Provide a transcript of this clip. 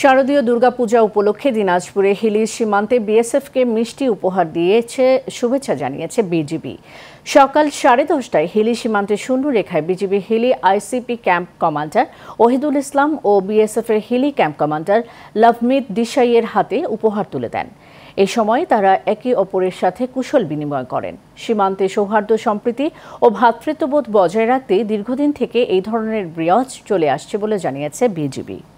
শারদীয় দুর্গাপূজা উপলক্ষে দিনাজপুরে হিলির সীমান্তে বিএসএফকে মিষ্টি উপহার দিয়েছে শুভেচ্ছা জানিয়েছে বিজিবি সকাল সাড়ে দশটায় হিলি সীমান্তে শূন্য রেখায় BGB Hili ICP camp commander Ohidul Islam ও বিএসএফের হিলি ক্যাম্প কমান্ডার লভমিত দিশাইয়ের হাতে উপহার তুলে দেন এ সময় তারা একে অপরের সাথে কুশল বিনিময় করেন সীমান্তে সৌহার্দ্য সম্প্রীতি ও ভ্রাতৃত্ববোধ বজায় রাখতে দীর্ঘদিন থেকে এই ধরনের ব্রিয়জ চলে আসছে বলে জানিয়েছে বিজিবি